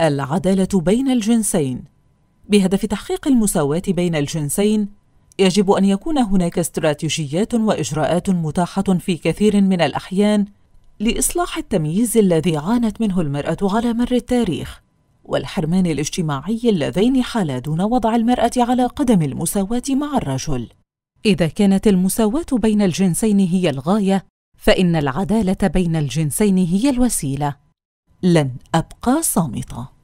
العدالة بين الجنسين بهدف تحقيق المساواة بين الجنسين يجب أن يكون هناك استراتيجيات وإجراءات متاحة في كثير من الأحيان لإصلاح التمييز الذي عانت منه المرأة على مر التاريخ والحرمان الاجتماعي اللذين حالا دون وضع المرأة على قدم المساواة مع الرجل إذا كانت المساواة بين الجنسين هي الغاية فإن العدالة بين الجنسين هي الوسيلة لن أبقى صامتة